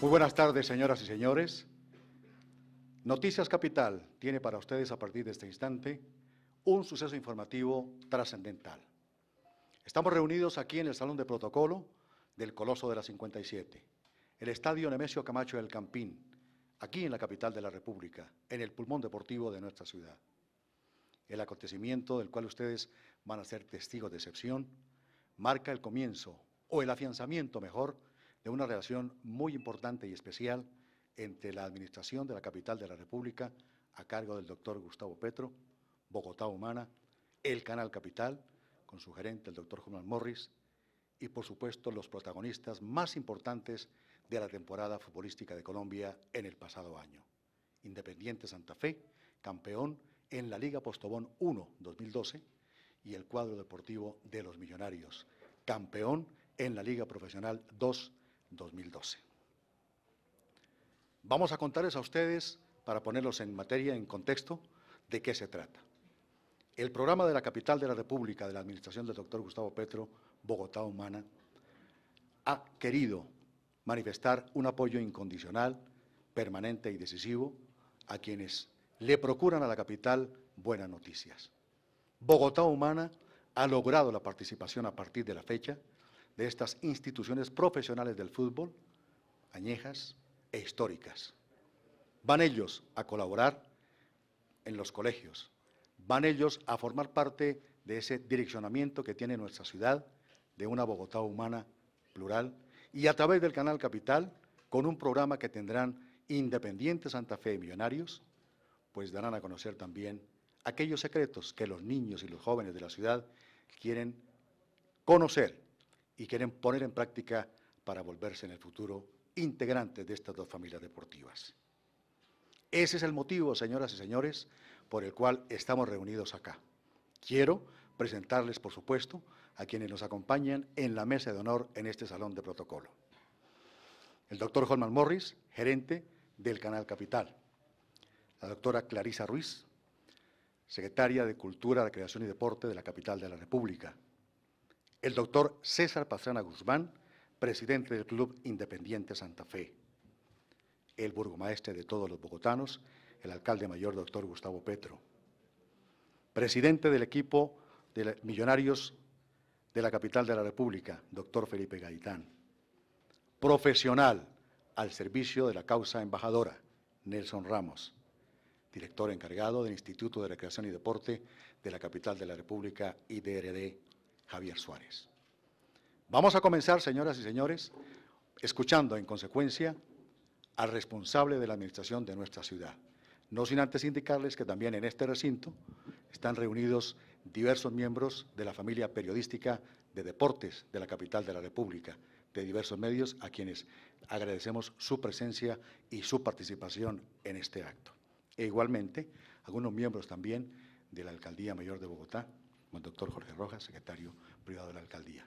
Muy buenas tardes, señoras y señores. Noticias Capital tiene para ustedes a partir de este instante un suceso informativo trascendental. Estamos reunidos aquí en el Salón de Protocolo del Coloso de la 57, el Estadio Nemesio Camacho del Campín, aquí en la capital de la República, en el pulmón deportivo de nuestra ciudad. El acontecimiento del cual ustedes van a ser testigos de excepción marca el comienzo, o el afianzamiento mejor, una relación muy importante y especial entre la administración de la capital de la República a cargo del doctor Gustavo Petro, Bogotá Humana, el Canal Capital, con su gerente el doctor Juan Morris, y por supuesto los protagonistas más importantes de la temporada futbolística de Colombia en el pasado año. Independiente Santa Fe, campeón en la Liga Postobón 1 2012 y el cuadro deportivo de los Millonarios, campeón en la Liga Profesional 2 2012. Vamos a contarles a ustedes, para ponerlos en materia, en contexto, de qué se trata. El programa de la capital de la República de la administración del doctor Gustavo Petro, Bogotá Humana, ha querido manifestar un apoyo incondicional, permanente y decisivo a quienes le procuran a la capital buenas noticias. Bogotá Humana ha logrado la participación a partir de la fecha de estas instituciones profesionales del fútbol, añejas e históricas. Van ellos a colaborar en los colegios, van ellos a formar parte de ese direccionamiento que tiene nuestra ciudad, de una Bogotá humana, plural, y a través del Canal Capital, con un programa que tendrán Independiente Santa Fe y Millonarios, pues darán a conocer también aquellos secretos que los niños y los jóvenes de la ciudad quieren conocer y quieren poner en práctica para volverse en el futuro integrantes de estas dos familias deportivas. Ese es el motivo, señoras y señores, por el cual estamos reunidos acá. Quiero presentarles, por supuesto, a quienes nos acompañan en la mesa de honor en este salón de protocolo. El doctor Holman Morris, gerente del Canal Capital. La doctora Clarisa Ruiz, secretaria de Cultura, Recreación y Deporte de la capital de la República el doctor César Pastrana Guzmán, presidente del Club Independiente Santa Fe, el burgomaestre de todos los bogotanos, el alcalde mayor, doctor Gustavo Petro, presidente del equipo de Millonarios de la capital de la República, doctor Felipe Gaitán, profesional al servicio de la causa embajadora, Nelson Ramos, director encargado del Instituto de Recreación y Deporte de la capital de la República, IDRD, Javier Suárez. Vamos a comenzar, señoras y señores, escuchando en consecuencia al responsable de la administración de nuestra ciudad. No sin antes indicarles que también en este recinto están reunidos diversos miembros de la familia periodística de deportes de la capital de la República, de diversos medios, a quienes agradecemos su presencia y su participación en este acto. E igualmente, algunos miembros también de la Alcaldía Mayor de Bogotá, el doctor Jorge Rojas, secretario privado de la alcaldía.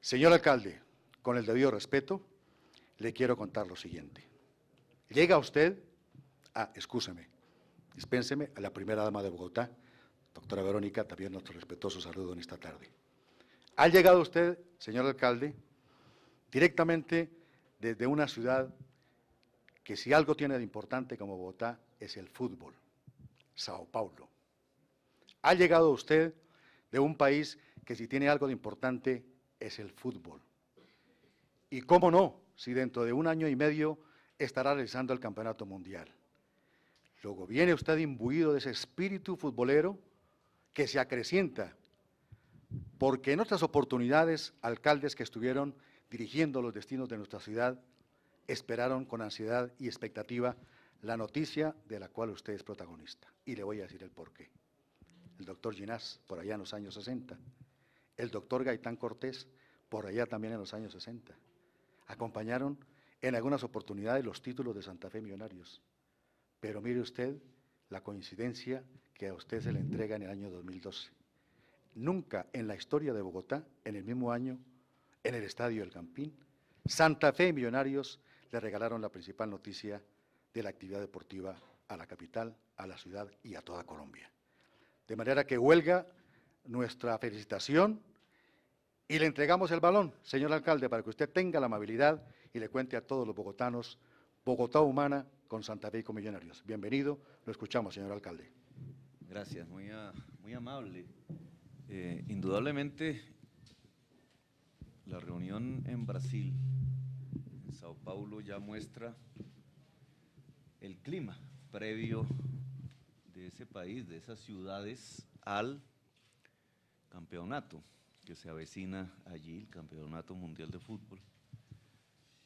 Señor alcalde, con el debido respeto, le quiero contar lo siguiente. Llega usted a, escúseme dispénseme, a la primera dama de Bogotá, doctora Verónica, también nuestro respetuoso saludo en esta tarde. Ha llegado usted, señor alcalde, directamente desde una ciudad que si algo tiene de importante como Bogotá es el fútbol, Sao Paulo. Ha llegado usted de un país que si tiene algo de importante es el fútbol. Y cómo no, si dentro de un año y medio estará realizando el Campeonato Mundial. Luego viene usted imbuido de ese espíritu futbolero que se acrecienta, porque en otras oportunidades alcaldes que estuvieron dirigiendo los destinos de nuestra ciudad esperaron con ansiedad y expectativa la noticia de la cual usted es protagonista. Y le voy a decir el porqué el doctor Ginás, por allá en los años 60, el doctor Gaitán Cortés, por allá también en los años 60. Acompañaron en algunas oportunidades los títulos de Santa Fe Millonarios. Pero mire usted la coincidencia que a usted se le entrega en el año 2012. Nunca en la historia de Bogotá, en el mismo año, en el Estadio El Campín, Santa Fe Millonarios le regalaron la principal noticia de la actividad deportiva a la capital, a la ciudad y a toda Colombia. De manera que huelga nuestra felicitación y le entregamos el balón, señor alcalde, para que usted tenga la amabilidad y le cuente a todos los bogotanos, Bogotá humana con Santa Fe y con Millonarios. Bienvenido, lo escuchamos, señor alcalde. Gracias, muy, amable. Eh, indudablemente, la reunión en Brasil, en Sao Paulo, ya muestra el clima previo de ese país, de esas ciudades, al campeonato que se avecina allí, el Campeonato Mundial de Fútbol.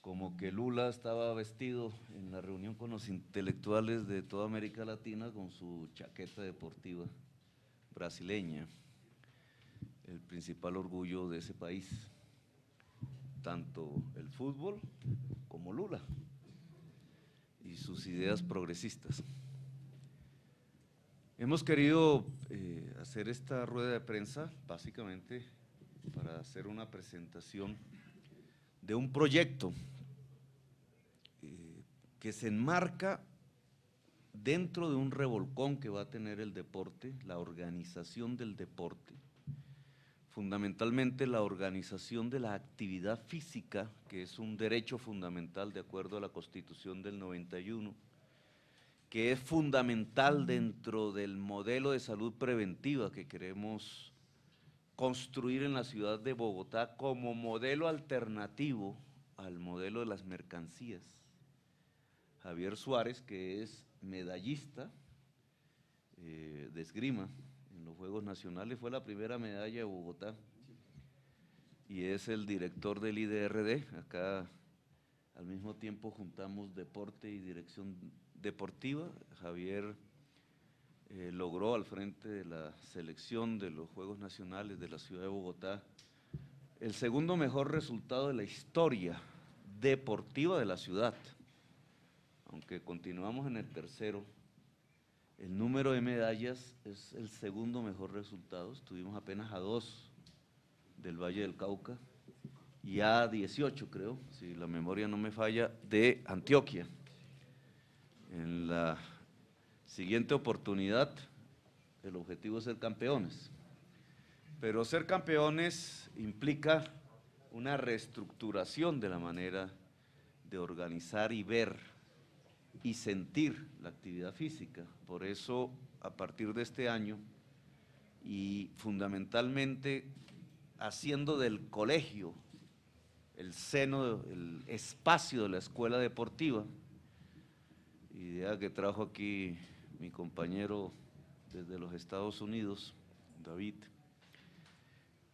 Como que Lula estaba vestido en la reunión con los intelectuales de toda América Latina con su chaqueta deportiva brasileña, el principal orgullo de ese país, tanto el fútbol como Lula y sus ideas progresistas. Hemos querido eh, hacer esta rueda de prensa básicamente para hacer una presentación de un proyecto eh, que se enmarca dentro de un revolcón que va a tener el deporte, la organización del deporte, fundamentalmente la organización de la actividad física, que es un derecho fundamental de acuerdo a la Constitución del 91, que es fundamental dentro del modelo de salud preventiva que queremos construir en la ciudad de Bogotá como modelo alternativo al modelo de las mercancías. Javier Suárez, que es medallista eh, de esgrima en los Juegos Nacionales, fue la primera medalla de Bogotá y es el director del IDRD. Acá al mismo tiempo juntamos deporte y dirección deportiva. Javier eh, logró al frente de la selección de los Juegos Nacionales de la ciudad de Bogotá el segundo mejor resultado de la historia deportiva de la ciudad. Aunque continuamos en el tercero, el número de medallas es el segundo mejor resultado. Estuvimos apenas a dos del Valle del Cauca y a 18, creo, si la memoria no me falla, de Antioquia. En la siguiente oportunidad, el objetivo es ser campeones. Pero ser campeones implica una reestructuración de la manera de organizar y ver y sentir la actividad física. Por eso, a partir de este año, y fundamentalmente haciendo del colegio el seno, el espacio de la escuela deportiva, idea que trajo aquí mi compañero desde los Estados Unidos, David.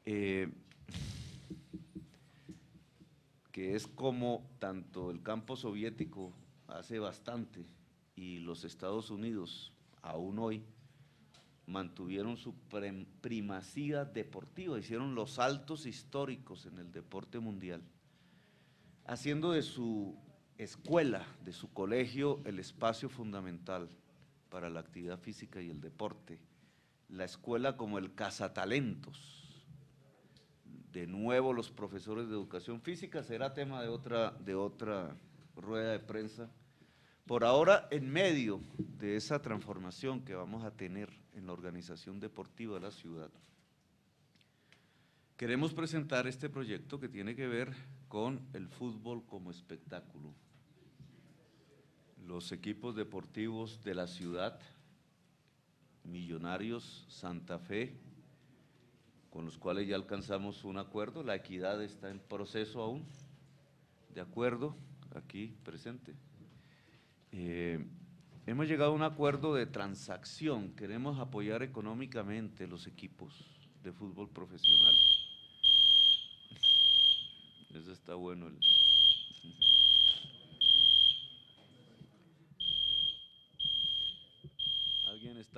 Eh, que es como tanto el campo soviético hace bastante y los Estados Unidos aún hoy mantuvieron su primacía deportiva, hicieron los saltos históricos en el deporte mundial, haciendo de su escuela, de su colegio, el espacio fundamental para la actividad física y el deporte. La escuela como el cazatalentos. De nuevo, los profesores de educación física será tema de otra, de otra rueda de prensa. Por ahora, en medio de esa transformación que vamos a tener en la organización deportiva de la ciudad, queremos presentar este proyecto que tiene que ver con el fútbol como espectáculo los equipos deportivos de la ciudad, Millonarios, Santa Fe, con los cuales ya alcanzamos un acuerdo. La equidad está en proceso aún, de acuerdo, aquí presente. Eh, hemos llegado a un acuerdo de transacción. Queremos apoyar económicamente los equipos de fútbol profesional. Eso está bueno.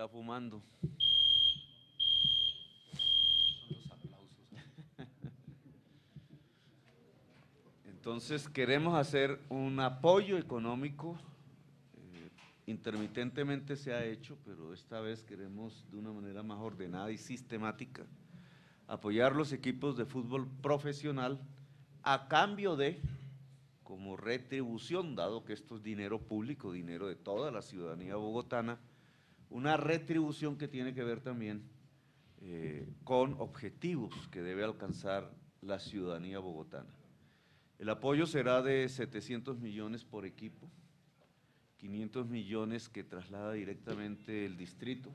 está fumando. Entonces queremos hacer un apoyo económico, eh, intermitentemente se ha hecho, pero esta vez queremos de una manera más ordenada y sistemática apoyar los equipos de fútbol profesional a cambio de, como retribución, dado que esto es dinero público, dinero de toda la ciudadanía bogotana, una retribución que tiene que ver también eh, con objetivos que debe alcanzar la ciudadanía bogotana. El apoyo será de 700 millones por equipo, 500 millones que traslada directamente el distrito,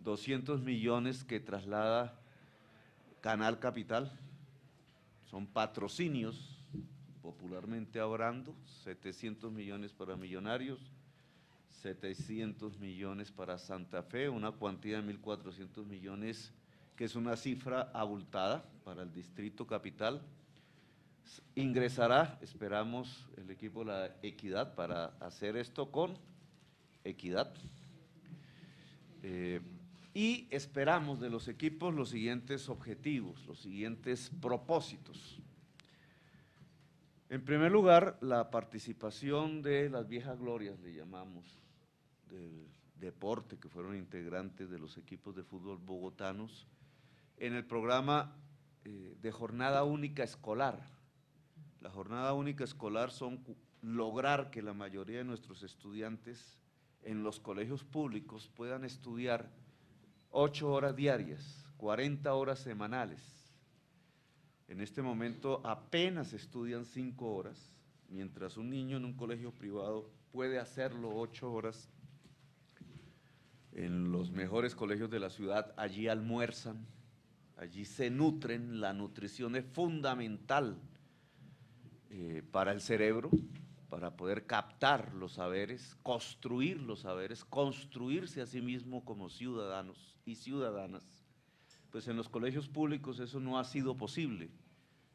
200 millones que traslada Canal Capital, son patrocinios, popularmente hablando, 700 millones para millonarios, 700 millones para Santa Fe, una cuantía de 1.400 millones, que es una cifra abultada para el distrito capital. Ingresará, esperamos, el equipo La Equidad para hacer esto con equidad. Eh, y esperamos de los equipos los siguientes objetivos, los siguientes propósitos. En primer lugar, la participación de las viejas glorias, le llamamos, del deporte, que fueron integrantes de los equipos de fútbol bogotanos, en el programa eh, de jornada única escolar. La jornada única escolar son lograr que la mayoría de nuestros estudiantes en los colegios públicos puedan estudiar ocho horas diarias, 40 horas semanales, en este momento apenas estudian cinco horas, mientras un niño en un colegio privado puede hacerlo ocho horas. En los mejores colegios de la ciudad, allí almuerzan, allí se nutren, la nutrición es fundamental eh, para el cerebro, para poder captar los saberes, construir los saberes, construirse a sí mismo como ciudadanos y ciudadanas pues en los colegios públicos eso no ha sido posible.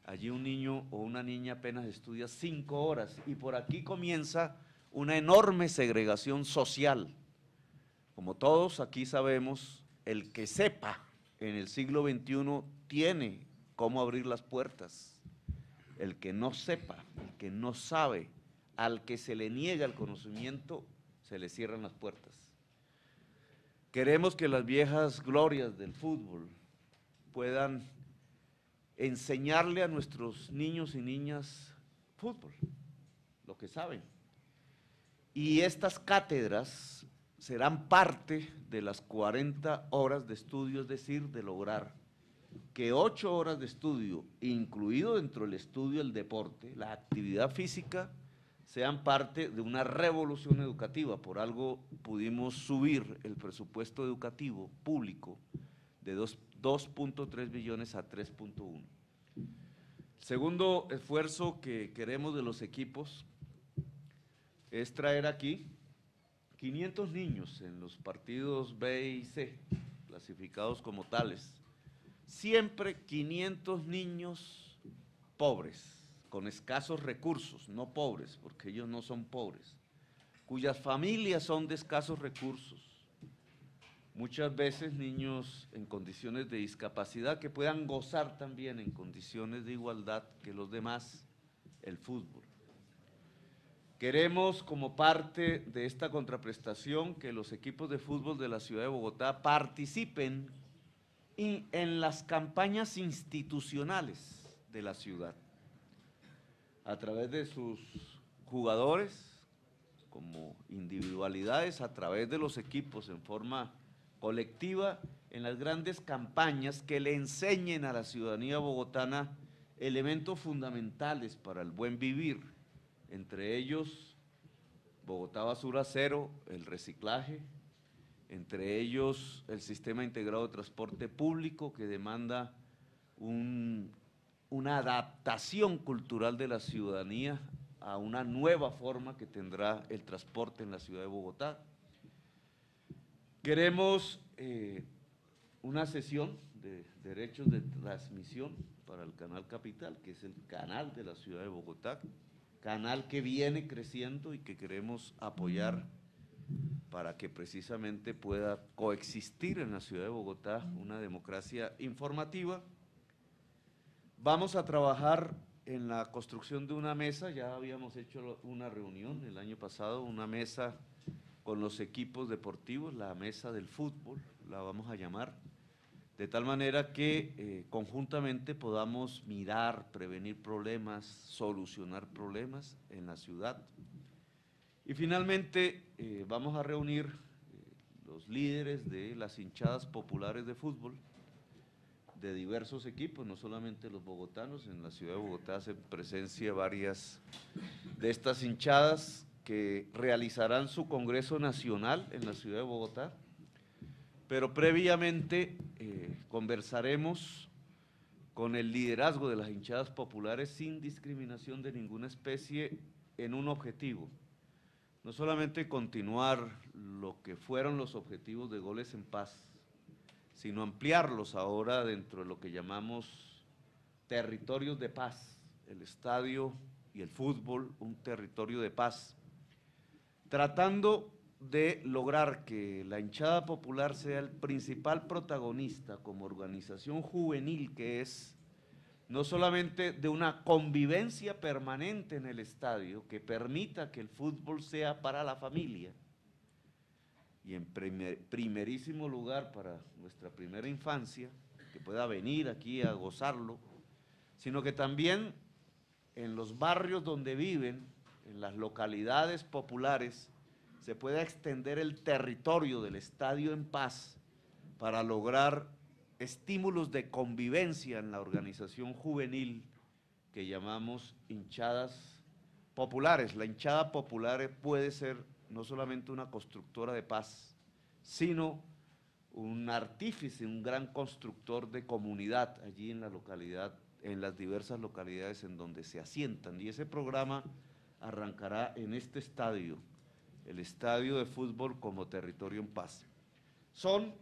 Allí un niño o una niña apenas estudia cinco horas y por aquí comienza una enorme segregación social. Como todos aquí sabemos, el que sepa en el siglo XXI tiene cómo abrir las puertas. El que no sepa, el que no sabe, al que se le niega el conocimiento, se le cierran las puertas. Queremos que las viejas glorias del fútbol, puedan enseñarle a nuestros niños y niñas fútbol, lo que saben. Y estas cátedras serán parte de las 40 horas de estudio, es decir, de lograr que 8 horas de estudio, incluido dentro del estudio el deporte, la actividad física, sean parte de una revolución educativa. Por algo pudimos subir el presupuesto educativo público de 2 2.3 billones a 3.1. Segundo esfuerzo que queremos de los equipos es traer aquí 500 niños en los partidos B y C, clasificados como tales. Siempre 500 niños pobres, con escasos recursos, no pobres, porque ellos no son pobres, cuyas familias son de escasos recursos, muchas veces niños en condiciones de discapacidad que puedan gozar también en condiciones de igualdad que los demás el fútbol. Queremos como parte de esta contraprestación que los equipos de fútbol de la ciudad de Bogotá participen en las campañas institucionales de la ciudad a través de sus jugadores como individualidades, a través de los equipos en forma colectiva en las grandes campañas que le enseñen a la ciudadanía bogotana elementos fundamentales para el buen vivir, entre ellos Bogotá Basura Cero, el reciclaje, entre ellos el sistema integrado de transporte público que demanda una adaptación cultural de la ciudadanía a una nueva forma que tendrá el transporte en la ciudad de Bogotá, Queremos eh, una sesión de derechos de transmisión para el Canal Capital, que es el canal de la ciudad de Bogotá, canal que viene creciendo y que queremos apoyar para que precisamente pueda coexistir en la ciudad de Bogotá una democracia informativa. Vamos a trabajar en la construcción de una mesa, ya habíamos hecho una reunión el año pasado, una mesa con los equipos deportivos, la mesa del fútbol, la vamos a llamar, de tal manera que eh, conjuntamente podamos mirar, prevenir problemas, solucionar problemas en la ciudad. Y finalmente eh, vamos a reunir eh, los líderes de las hinchadas populares de fútbol de diversos equipos, no solamente los bogotanos, en la ciudad de Bogotá se presencia varias de estas hinchadas que realizarán su Congreso Nacional en la ciudad de Bogotá, pero previamente eh, conversaremos con el liderazgo de las hinchadas populares sin discriminación de ninguna especie en un objetivo, no solamente continuar lo que fueron los objetivos de goles en paz, sino ampliarlos ahora dentro de lo que llamamos territorios de paz, el estadio y el fútbol, un territorio de paz tratando de lograr que la hinchada popular sea el principal protagonista como organización juvenil que es, no solamente de una convivencia permanente en el estadio que permita que el fútbol sea para la familia, y en primerísimo lugar para nuestra primera infancia, que pueda venir aquí a gozarlo, sino que también en los barrios donde viven en las localidades populares se puede extender el territorio del estadio en paz para lograr estímulos de convivencia en la organización juvenil que llamamos hinchadas populares. La hinchada popular puede ser no solamente una constructora de paz, sino un artífice, un gran constructor de comunidad allí en la localidad, en las diversas localidades en donde se asientan. Y ese programa arrancará en este estadio, el Estadio de Fútbol como Territorio en Paz. Son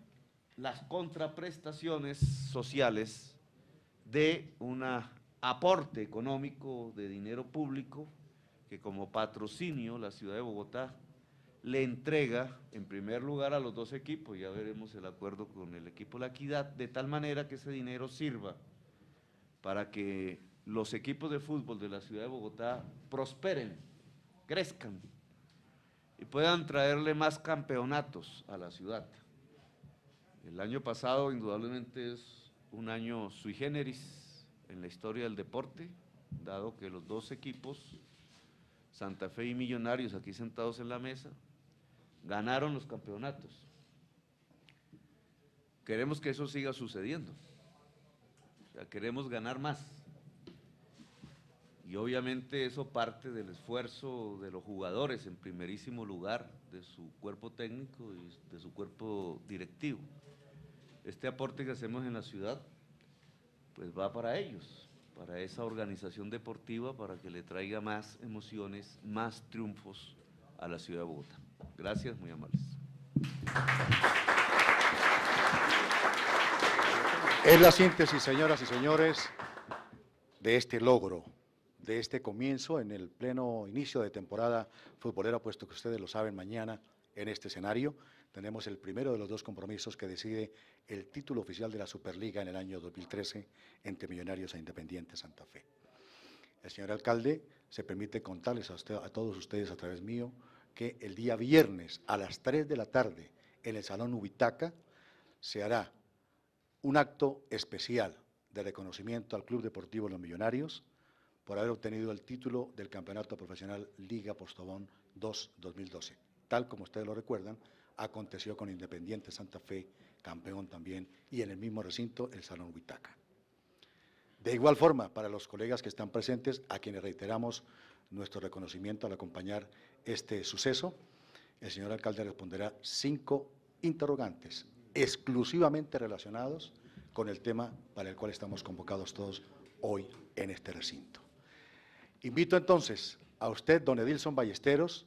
las contraprestaciones sociales de un aporte económico de dinero público que como patrocinio la ciudad de Bogotá le entrega en primer lugar a los dos equipos, ya veremos el acuerdo con el equipo La Equidad, de tal manera que ese dinero sirva para que los equipos de fútbol de la ciudad de Bogotá prosperen, crezcan y puedan traerle más campeonatos a la ciudad. El año pasado indudablemente es un año sui generis en la historia del deporte, dado que los dos equipos, Santa Fe y Millonarios, aquí sentados en la mesa, ganaron los campeonatos. Queremos que eso siga sucediendo. queremos ganar más. Y obviamente eso parte del esfuerzo de los jugadores en primerísimo lugar, de su cuerpo técnico y de su cuerpo directivo. Este aporte que hacemos en la ciudad, pues va para ellos, para esa organización deportiva, para que le traiga más emociones, más triunfos a la ciudad de Bogotá. Gracias, muy amables. Es la síntesis, señoras y señores, de este logro de este comienzo en el pleno inicio de temporada futbolera, puesto que ustedes lo saben, mañana en este escenario tenemos el primero de los dos compromisos que decide el título oficial de la Superliga en el año 2013 entre Millonarios e Independiente Santa Fe. El señor alcalde se permite contarles a, a todos ustedes a través mío que el día viernes a las 3 de la tarde en el Salón Ubitaca se hará un acto especial de reconocimiento al Club Deportivo Los Millonarios, por haber obtenido el título del Campeonato Profesional Liga Postobón 2-2012. Tal como ustedes lo recuerdan, aconteció con Independiente Santa Fe, campeón también, y en el mismo recinto, el Salón Huitaca. De igual forma, para los colegas que están presentes, a quienes reiteramos nuestro reconocimiento al acompañar este suceso, el señor alcalde responderá cinco interrogantes exclusivamente relacionados con el tema para el cual estamos convocados todos hoy en este recinto. Invito entonces a usted, don Edilson Ballesteros,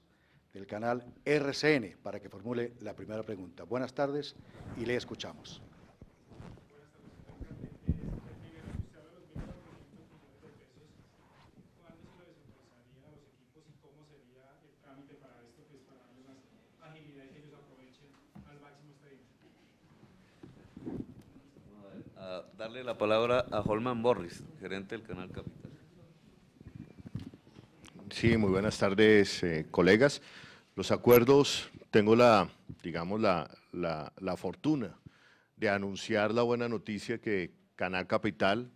del canal RCN, para que formule la primera pregunta. Buenas tardes y le escuchamos. Buenas ah, tardes, el primero, si usted habla de los 20 millones de pesos, ¿cuándo se lo desemplezaría a los equipos y cómo sería el trámite para esto? Pues para darles más agilidad y que ellos aprovechen al máximo esta dimensión. Darle la palabra a Holman Borris, gerente del canal Capital. Sí, muy buenas tardes, eh, colegas. Los acuerdos, tengo la, digamos, la, la, fortuna de anunciar la buena noticia que Canal Capital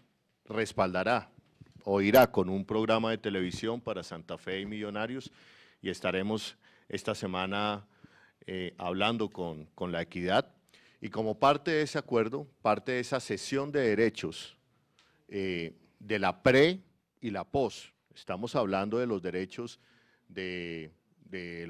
respaldará o irá con un programa de televisión para Santa Fe y Millonarios y estaremos esta semana eh, hablando con, la equidad. Y como parte de ese acuerdo, parte de esa sesión de derechos eh, de la pre y la post Estamos hablando de los derechos del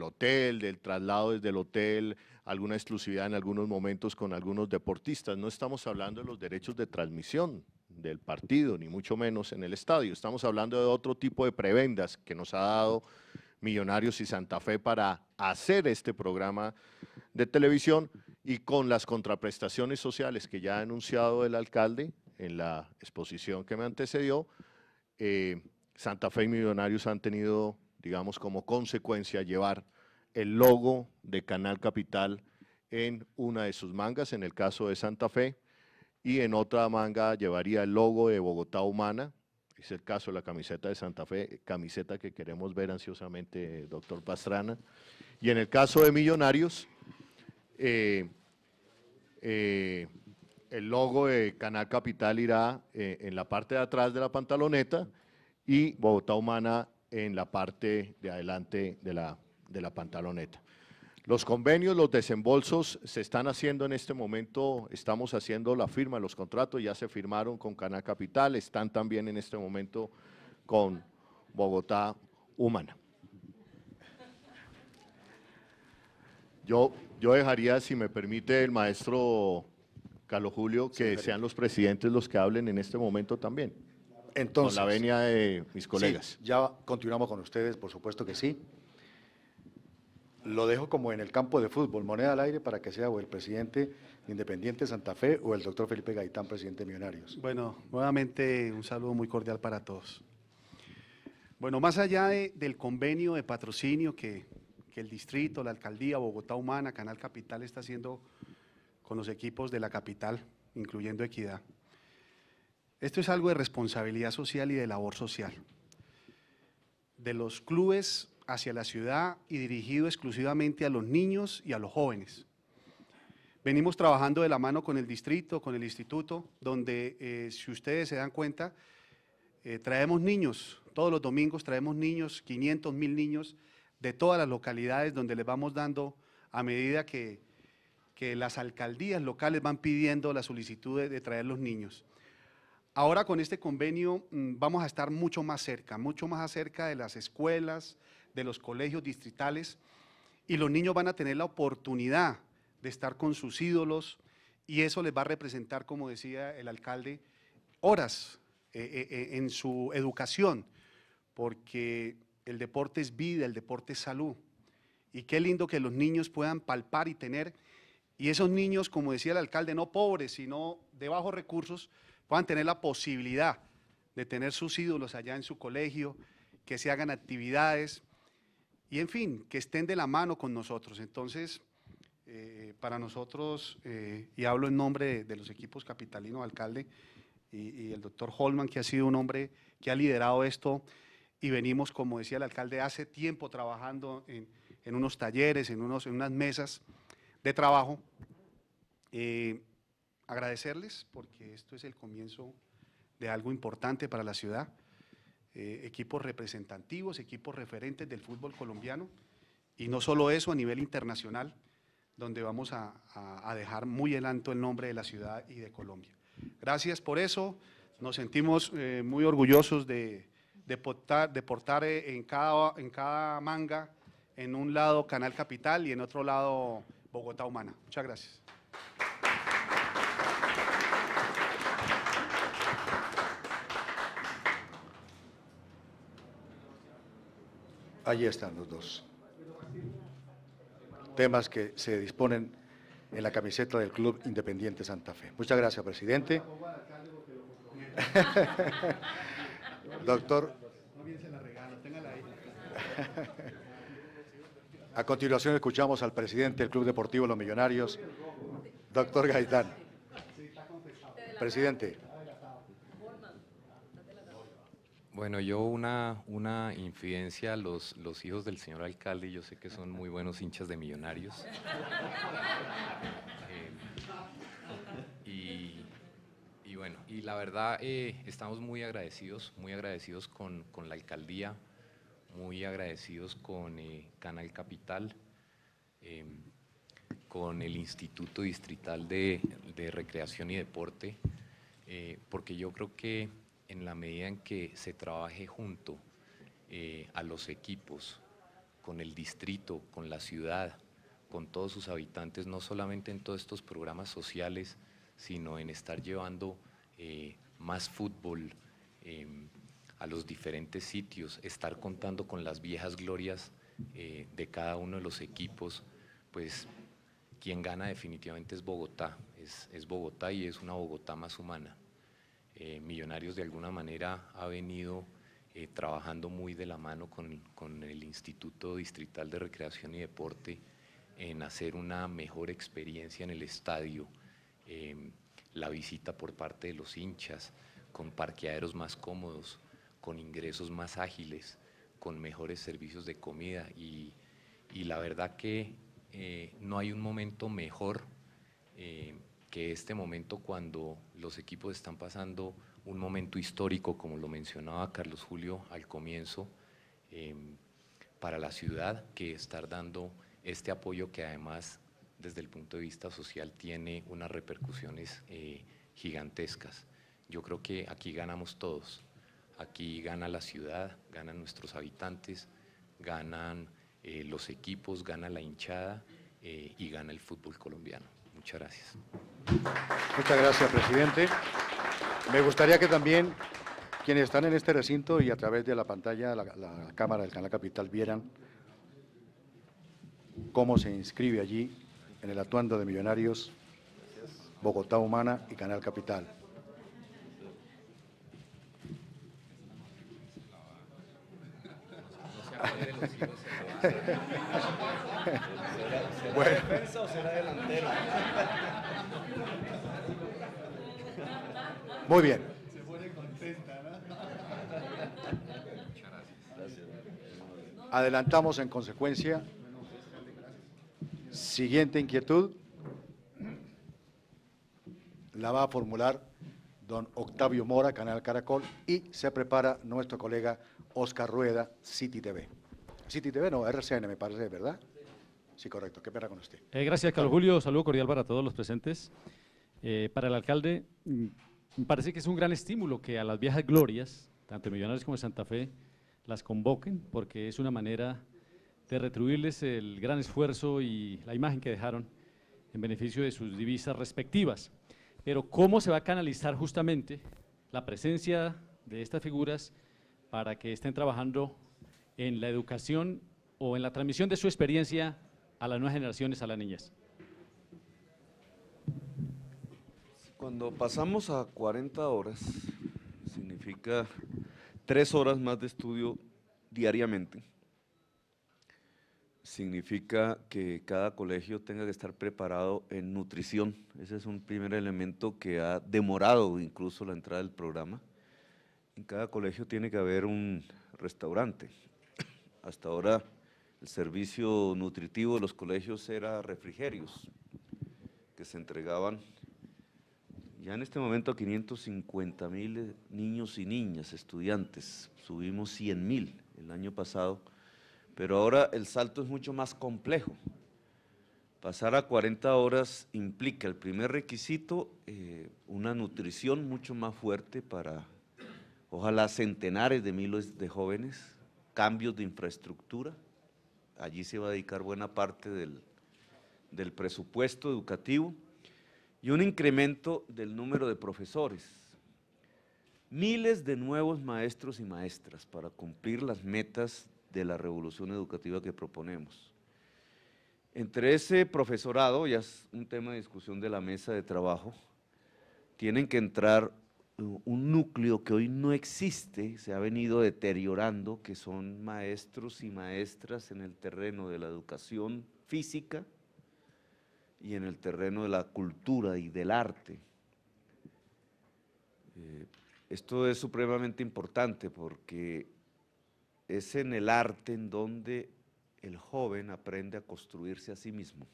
hotel, del traslado desde el hotel, alguna exclusividad en algunos momentos con algunos deportistas. No estamos hablando de los derechos de transmisión del partido, ni mucho menos en el estadio. Estamos hablando de otro tipo de prebendas que nos ha dado Millonarios y Santa Fe para hacer este programa de televisión y con las contraprestaciones sociales que ya ha anunciado el alcalde en la exposición que me antecedió, eh, Santa Fe y Millonarios han tenido, digamos, como consecuencia llevar el logo de Canal Capital en una de sus mangas, en el caso de Santa Fe, y en otra manga llevaría el logo de Bogotá Humana, es el caso de la camiseta de Santa Fe, camiseta que queremos ver ansiosamente, doctor Pastrana, y en el caso de Millonarios, eh, eh, el logo de Canal Capital irá eh, en la parte de atrás de la pantaloneta y Bogotá Humana en la parte de adelante de la, de la pantaloneta. Los convenios, los desembolsos se están haciendo en este momento, estamos haciendo la firma de los contratos, ya se firmaron con Canal Capital, están también en este momento con Bogotá Humana. Yo, yo dejaría, si me permite el maestro Carlos Julio, que sean los presidentes los que hablen en este momento también. Entonces, con la venia de mis colegas. ya continuamos con ustedes, por supuesto que sí. Lo dejo como en el campo de fútbol, moneda al aire para que sea o el presidente Independiente Santa Fe o el doctor Felipe Gaitán, presidente Millonarios. Bueno, nuevamente un saludo muy cordial para todos. Bueno, más allá del convenio de patrocinio que el distrito, la alcaldía, Bogotá Humana, Canal Capital está haciendo con los equipos de la capital, incluyendo Equidad. Esto es algo de responsabilidad social y de labor social. De los clubes hacia la ciudad y dirigido exclusivamente a los niños y a los jóvenes. Venimos trabajando de la mano con el distrito, con el instituto, donde eh, si ustedes se dan cuenta, eh, traemos niños, todos los domingos traemos niños, 500 mil niños de todas las localidades donde les vamos dando a medida que, las alcaldías locales van pidiendo la solicitud de traer los niños. Ahora con este convenio mm, vamos a estar mucho más cerca, mucho más cerca de las escuelas, de los colegios distritales y los niños van a tener la oportunidad de estar con sus ídolos y eso les va a representar, como decía el alcalde, horas eh, eh, eh, en su educación, porque el deporte es vida, el deporte es salud. Y qué lindo que los niños puedan palpar y tener, y esos niños, como decía el alcalde, no pobres, sino de bajos recursos, puedan tener la posibilidad de tener sus ídolos allá en su colegio, que se hagan actividades y en fin, que estén de la mano con nosotros. Entonces, eh, para nosotros, eh, y hablo en nombre de, los equipos capitalinos, alcalde y, el doctor Holman, que ha sido un hombre que ha liderado esto, y venimos, como decía el alcalde, hace tiempo trabajando en, unos talleres, en, unos, en unas mesas de trabajo. Eh, agradecerles porque esto es el comienzo de algo importante para la ciudad. Eh, equipos representativos, equipos referentes del fútbol colombiano y no solo eso a nivel internacional, donde vamos a, dejar muy en el nombre de la ciudad y de Colombia. Gracias por eso, nos sentimos eh, muy orgullosos de, de, portar, eh, en, cada, en cada manga, en un lado Canal Capital y en otro lado Bogotá Humana. Muchas gracias. Allí están los dos. Temas que se disponen en la camiseta del Club Independiente Santa Fe. Muchas gracias, presidente. Doctor. A continuación escuchamos al presidente del Club Deportivo Los Millonarios, doctor Gaitán. Presidente. Bueno, yo una, una infidencia, los, los hijos del señor alcalde, yo sé que son muy buenos hinchas de millonarios. Eh, y, bueno, y la verdad eh, estamos muy agradecidos, muy agradecidos con, la alcaldía, muy agradecidos con eh, Canal Capital, em, con el Instituto Distrital de Recreación y Deporte, porque yo creo que en la medida en que se trabaje junto eh, a los equipos, con el distrito, con la ciudad, con todos sus habitantes, no solamente en todos estos programas sociales, sino en estar llevando eh, más fútbol em, a los diferentes sitios, estar contando con las viejas glorias eh, de cada uno de los equipos, pues quien gana definitivamente es Bogotá, es Bogotá y es una Bogotá más humana. Eh, Millonarios de alguna manera ha venido eh, trabajando muy de la mano con, el Instituto Distrital de Recreación y Deporte en hacer una mejor experiencia en el estadio, em, la visita por parte de los hinchas, con parqueaderos más cómodos, con ingresos más ágiles, con mejores servicios de comida y, y la verdad que eh, no hay un momento mejor em, que este momento cuando los equipos están pasando un momento histórico, como lo mencionaba Carlos Julio al comienzo, em, para la ciudad, que estar dando este apoyo que además desde el punto de vista social tiene unas repercusiones eh, gigantescas. Yo creo que aquí ganamos todos, aquí gana la ciudad, ganan nuestros habitantes, ganan eh, los equipos, gana la hinchada eh, y gana el fútbol colombiano. Muchas gracias. Muchas gracias, presidente. Me gustaría que también quienes están en este recinto y a través de la pantalla, la, cámara del Canal Capital, vieran cómo se inscribe allí en el atuendo de Millonarios, Bogotá Humana y Canal Capital. o será delantero? Muy bien. Se pone contenta, ¿no? Adelantamos en consecuencia. Siguiente inquietud la va a formular don Octavio Mora, Canal Caracol, y se prepara nuestro colega Oscar Rueda, City TV. City TV no, RCN me parece, ¿verdad? Sí, correcto. Qué pena con usted. Eh, gracias, Carlos Julio. Saludo cordial para todos los presentes. Eh, para el alcalde, me mm, parece que es un gran estímulo que a las viejas glorias, tanto Millonarios como Santa Fe, las convoquen, porque es una manera de retribuirles el gran esfuerzo y la imagen que dejaron en beneficio de sus divisas respectivas. Pero ¿cómo se va a canalizar justamente la presencia de estas figuras para que estén trabajando en la educación o en la transmisión de su experiencia a las nuevas generaciones, a la niñez? Cuando pasamos a 40 horas, significa tres horas más de estudio diariamente. Significa que cada colegio tenga que estar preparado en nutrición. Ese es un primer elemento que ha demorado incluso la entrada del programa. En cada colegio tiene que haber un restaurante. Hasta ahora el servicio nutritivo de los colegios era refrigerios que se entregaban ya en este momento a 550 mil eh, niños y niñas, estudiantes, subimos 100 mil el año pasado, pero ahora el salto es mucho más complejo. Pasar a 40 horas implica el primer requisito, eh, una nutrición mucho más fuerte para, ojalá, centenares de miles de jóvenes, cambios de infraestructura, allí se va a dedicar buena parte del, presupuesto educativo, y un incremento del número de profesores. Miles de nuevos maestros y maestras para cumplir las metas de la revolución educativa que proponemos. Entre ese profesorado, ya es un tema de discusión de la mesa de trabajo, tienen que entrar un núcleo que hoy no existe, se ha venido deteriorando, que son maestros y maestras en el terreno de la educación física y en el terreno de la cultura y del arte. Eh, esto es supremamente importante porque es en el arte en donde el joven aprende a construirse a sí mismo.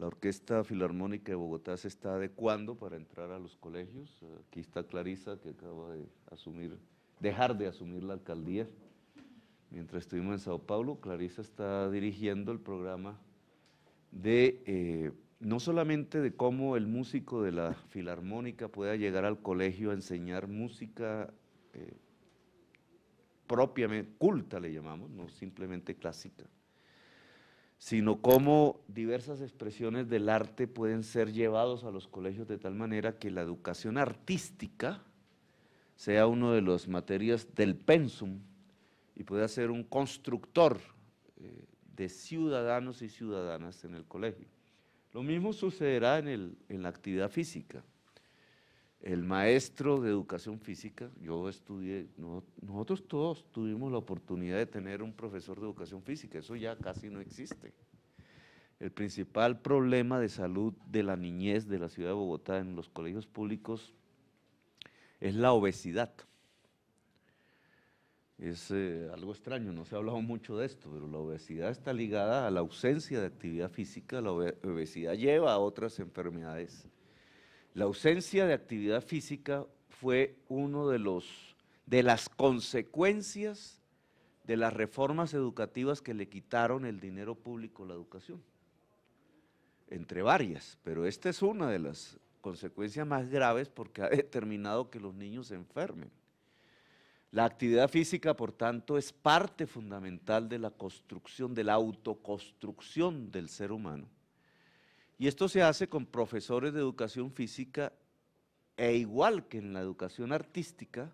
La Orquesta Filarmónica de Bogotá se está adecuando para entrar a los colegios. Aquí está Clarisa, que acaba de asumir, dejar de asumir la alcaldía. Mientras estuvimos en Sao Paulo, Clarisa está dirigiendo el programa de eh, no solamente de cómo el músico de la filarmónica pueda llegar al colegio a enseñar música eh, propiamente culta, le llamamos, no simplemente clásica sino cómo diversas expresiones del arte pueden ser llevados a los colegios de tal manera que la educación artística sea uno de los materias del pensum y pueda ser un constructor eh, de ciudadanos y ciudadanas en el colegio. Lo mismo sucederá en la actividad física el maestro de educación física, yo estudié, nosotros todos tuvimos la oportunidad de tener un profesor de educación física, eso ya casi no existe. El principal problema de salud de la niñez de la ciudad de Bogotá en los colegios públicos es la obesidad. Es eh, algo extraño, no se ha hablado mucho de esto, pero la obesidad está ligada a la ausencia de actividad física, la obesidad lleva a otras enfermedades la ausencia de actividad física fue uno de los de las consecuencias de las reformas educativas que le quitaron el dinero público a la educación. Entre varias, pero esta es una de las consecuencias más graves porque ha determinado que los niños se enfermen. La actividad física, por tanto, es parte fundamental de la construcción, de la autoconstrucción del ser humano y esto se hace con profesores de educación física e igual que en la educación artística,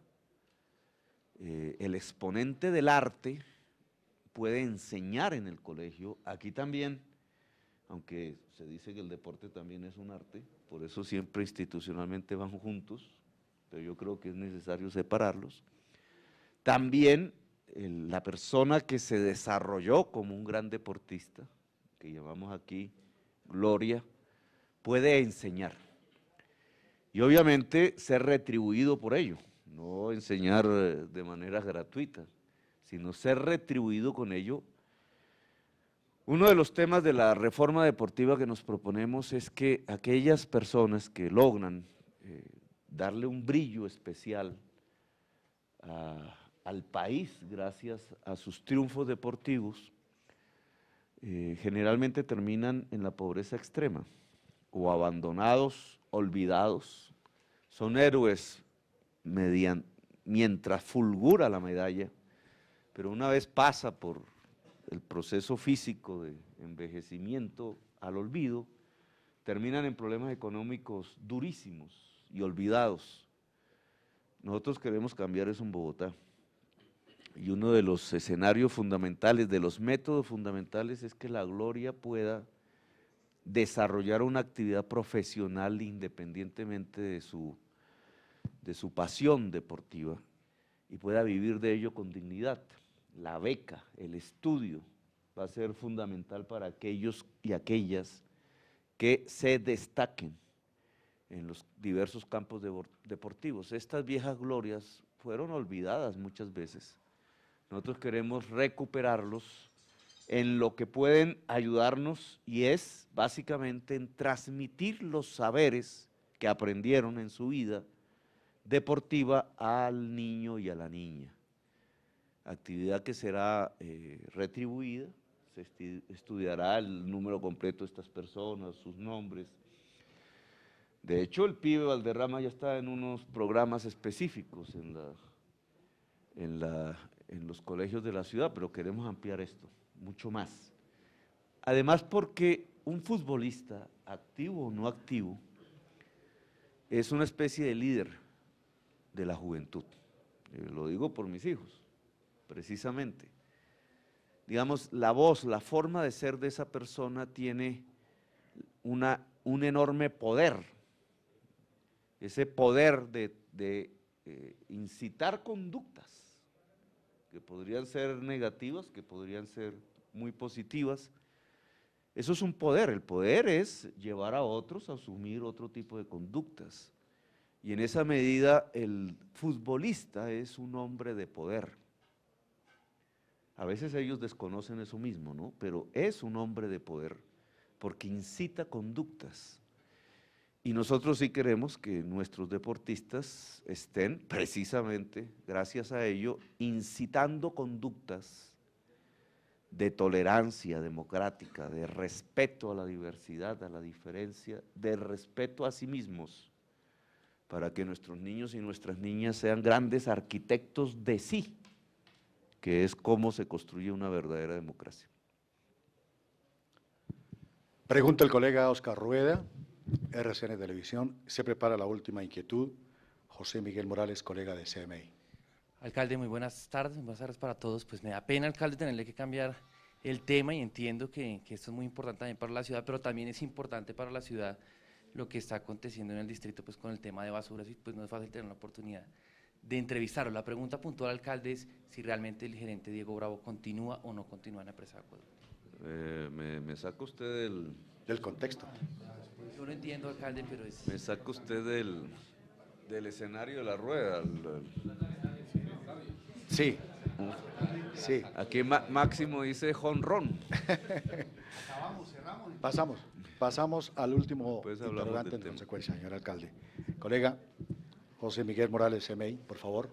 eh, el exponente del arte puede enseñar en el colegio, aquí también, aunque se dice que el deporte también es un arte, por eso siempre institucionalmente van juntos, pero yo creo que es necesario separarlos. También la persona que se desarrolló como un gran deportista, que llamamos aquí gloria, puede enseñar. Y obviamente ser retribuido por ello, no enseñar eh, de manera gratuita, sino ser retribuido con ello. Uno de los temas de la reforma deportiva que nos proponemos es que aquellas personas que logran eh, darle un brillo especial al país gracias a sus triunfos deportivos, eh, generalmente terminan en la pobreza extrema o abandonados, olvidados. Son héroes mientras fulgura la medalla, pero una vez pasa por el proceso físico de envejecimiento al olvido, terminan en problemas económicos durísimos y olvidados. Nosotros queremos cambiar eso en Bogotá. Y uno de los escenarios fundamentales, de los métodos fundamentales, es que la gloria pueda desarrollar una actividad profesional independientemente de su, pasión deportiva y pueda vivir de ello con dignidad. La beca, el estudio, va a ser fundamental para aquellos y aquellas que se destaquen en los diversos campos deportivos. Estas viejas glorias fueron olvidadas muchas veces nosotros queremos recuperarlos en lo que pueden ayudarnos y es básicamente en transmitir los saberes que aprendieron en su vida deportiva al niño y a la niña. Actividad que será eh, retribuida, se estudiará el número completo de estas personas, sus nombres. De hecho, el pibe Valderrama ya está en unos programas específicos en la, en la, en los colegios de la ciudad, pero queremos ampliar esto mucho más. Además porque un futbolista, activo o no activo, es una especie de líder de la juventud. Eh, lo digo por mis hijos, precisamente. Digamos, la voz, la forma de ser de esa persona tiene una, un enorme poder. Ese poder de, eh, incitar conductas que podrían ser negativas, que podrían ser muy positivas. Eso es un poder, el poder es llevar a otros a asumir otro tipo de conductas. Y en esa medida el futbolista es un hombre de poder. A veces ellos desconocen eso mismo, ¿no? Pero es un hombre de poder porque incita conductas. Y nosotros sí queremos que nuestros deportistas estén precisamente, gracias a ello, incitando conductas de tolerancia democrática, de respeto a la diversidad, a la diferencia, de respeto a sí mismos, para que nuestros niños y nuestras niñas sean grandes arquitectos de sí, que es cómo se construye una verdadera democracia. Pregunta el colega Oscar Rueda. RCN Televisión, se prepara la última inquietud. José Miguel Morales, colega de CMI. Alcalde, muy buenas tardes, buenas tardes para todos. Pues me da pena, alcalde, tenerle que cambiar el tema y entiendo que, esto es muy importante también para la ciudad, pero también es importante para la ciudad lo que está aconteciendo en el distrito pues con el tema de basuras y pues no es fácil tener la oportunidad de entrevistarlo. La pregunta puntual, alcalde, es si realmente el gerente Diego Bravo continúa o no continúa en la empresa de eh, me, me, saca usted del... Del contexto. Yo no entiendo, alcalde, pero es... Me saca usted del, del escenario de la rueda. Sí. Sí. Aquí Máximo dice jonrón. Acabamos, cerramos. Pasamos, pasamos al último interrogante en consecuencia, señor alcalde. Colega José Miguel Morales, MI, por favor.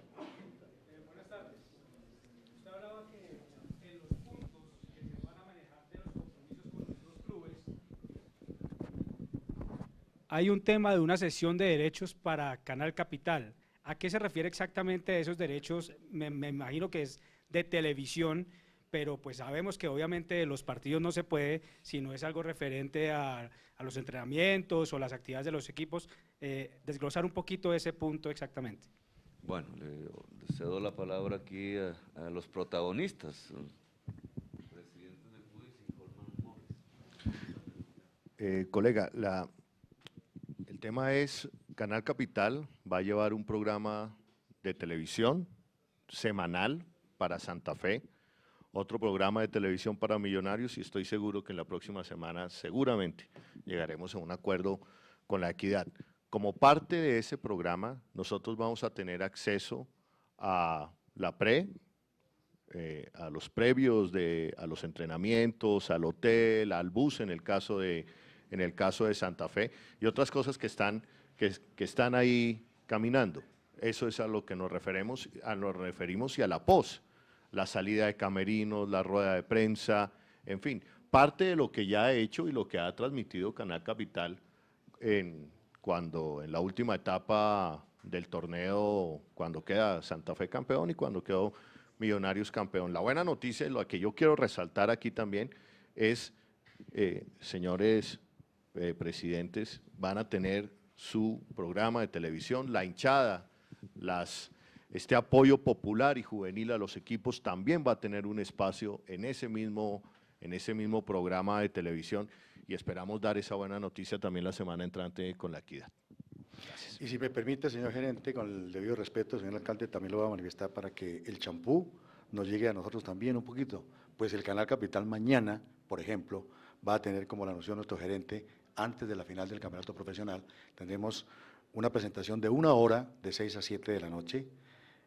Hay un tema de una sesión de derechos para Canal Capital. ¿A qué se refiere exactamente esos derechos? Me, imagino que es de televisión, pero pues sabemos que obviamente los partidos no se puede si no es algo referente a, los entrenamientos o las actividades de los equipos. Eh, desglosar un poquito ese punto exactamente. Bueno, le cedo la palabra aquí a, los protagonistas. Presidente eh, colega, la, tema es, Canal Capital va a llevar un programa de televisión semanal para Santa Fe, otro programa de televisión para millonarios y estoy seguro que en la próxima semana seguramente llegaremos a un acuerdo con la equidad. Como parte de ese programa, nosotros vamos a tener acceso a la pre, eh, a los previos, de, a los entrenamientos, al hotel, al bus en el caso de en el caso de Santa Fe, y otras cosas que están, que, están ahí caminando. Eso es a lo que nos, referimos a nos referimos y a la POS, la salida de camerinos, la rueda de prensa, en fin, parte de lo que ya ha hecho y lo que ha transmitido Canal Capital en, cuando en la última etapa del torneo, cuando queda Santa Fe campeón y cuando quedó Millonarios campeón. La buena noticia, lo que yo quiero resaltar aquí también es, eh, señores eh, presidentes van a tener su programa de televisión, la hinchada, las, este apoyo popular y juvenil a los equipos también va a tener un espacio en ese mismo, en ese mismo programa de televisión y esperamos dar esa buena noticia también la semana entrante con la equidad. Y si me permite, señor gerente, con el debido respeto, señor alcalde, también lo va a manifestar para que el champú nos llegue a nosotros también un poquito. Pues el Canal Capital mañana, por ejemplo, va a tener, como la noción nuestro gerente, antes de la final del campeonato profesional. Tendremos una presentación de una hora de 6 a 7 de la noche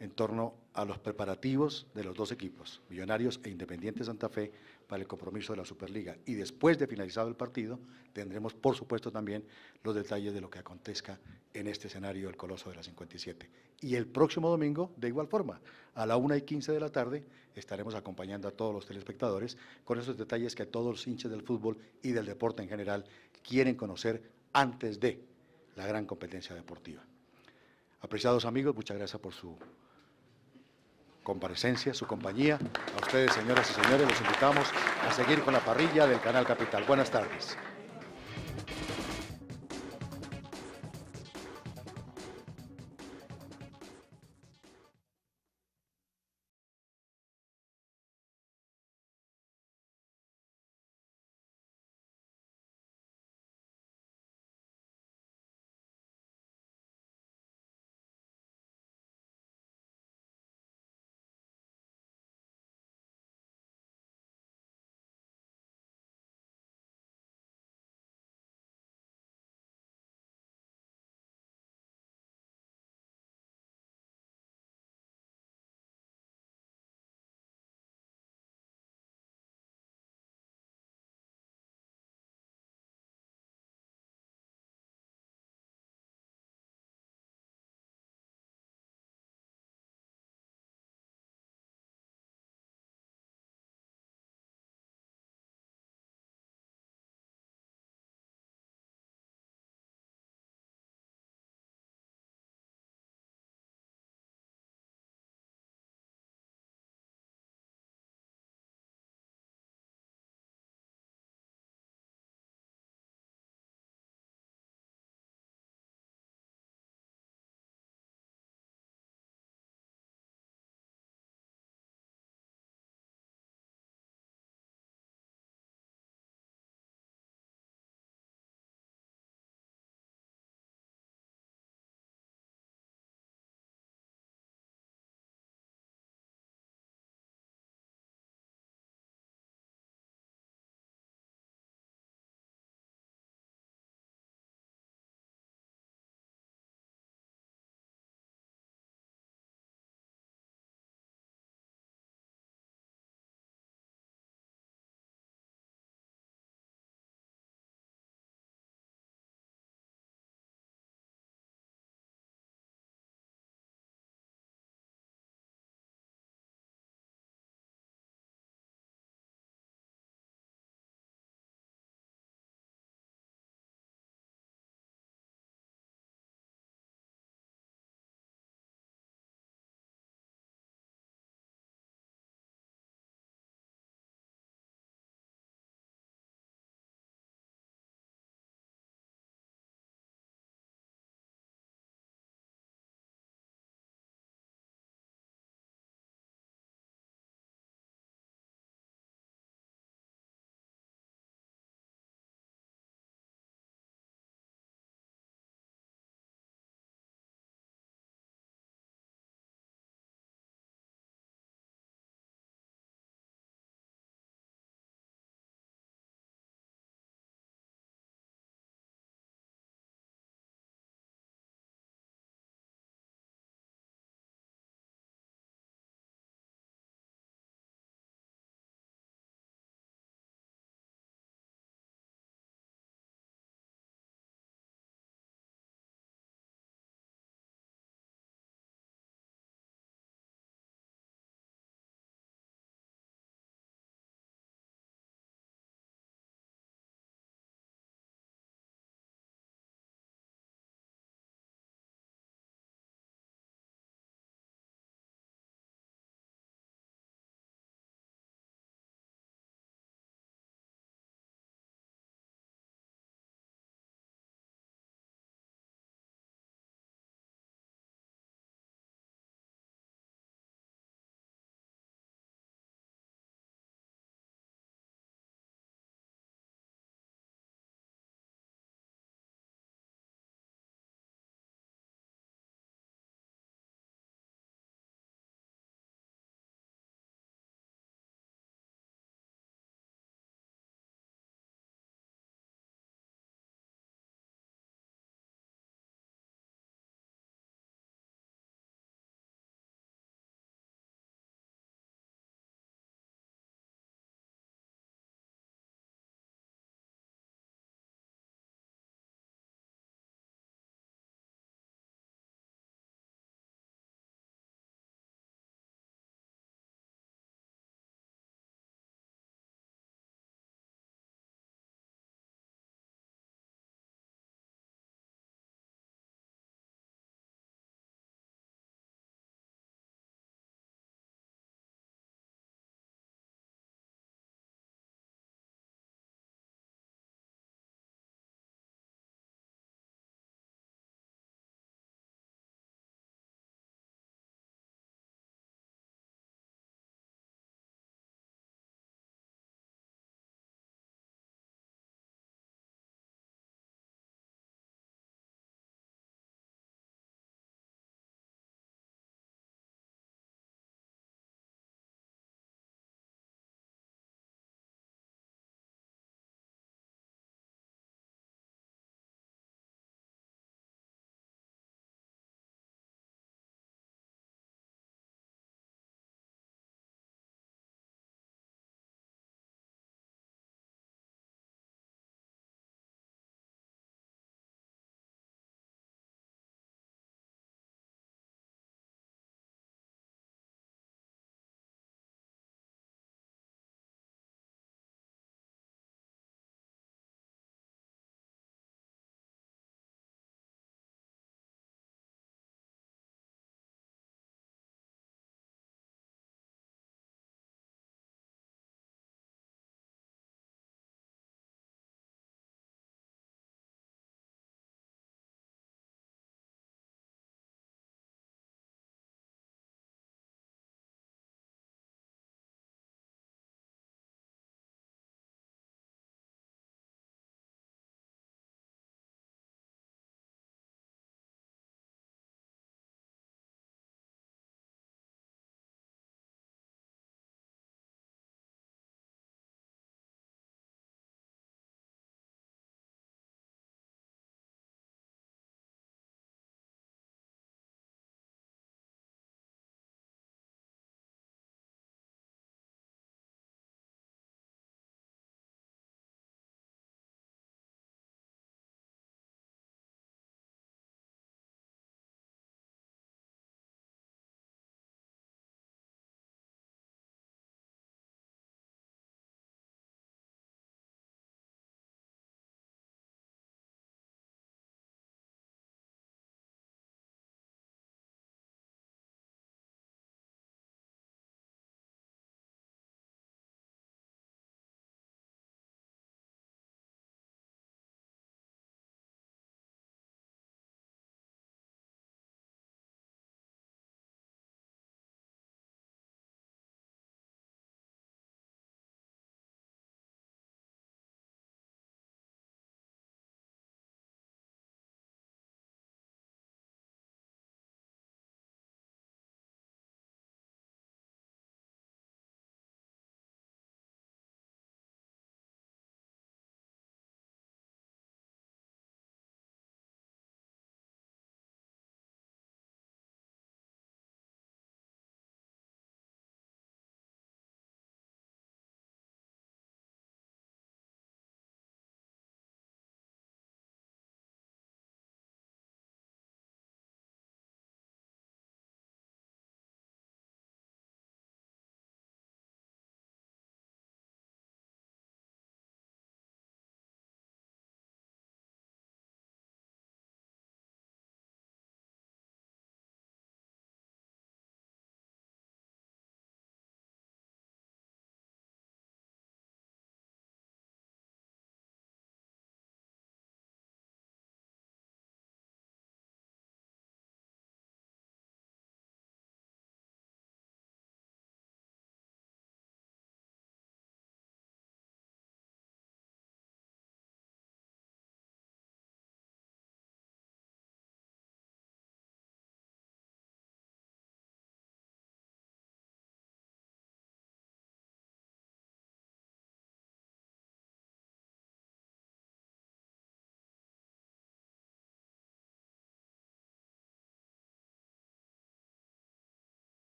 en torno a los preparativos de los dos equipos, Millonarios e Independiente Santa Fe, para el compromiso de la Superliga. Y después de finalizado el partido, tendremos, por supuesto, también los detalles de lo que acontezca en este escenario del Coloso de la 57. Y el próximo domingo, de igual forma, a la 1 y 15 de la tarde, estaremos acompañando a todos los telespectadores con esos detalles que todos los hinchas del fútbol y del deporte en general quieren conocer antes de la gran competencia deportiva. Apreciados amigos, muchas gracias por su comparecencia, su compañía. A ustedes, señoras y señores, los invitamos a seguir con la parrilla del Canal Capital. Buenas tardes.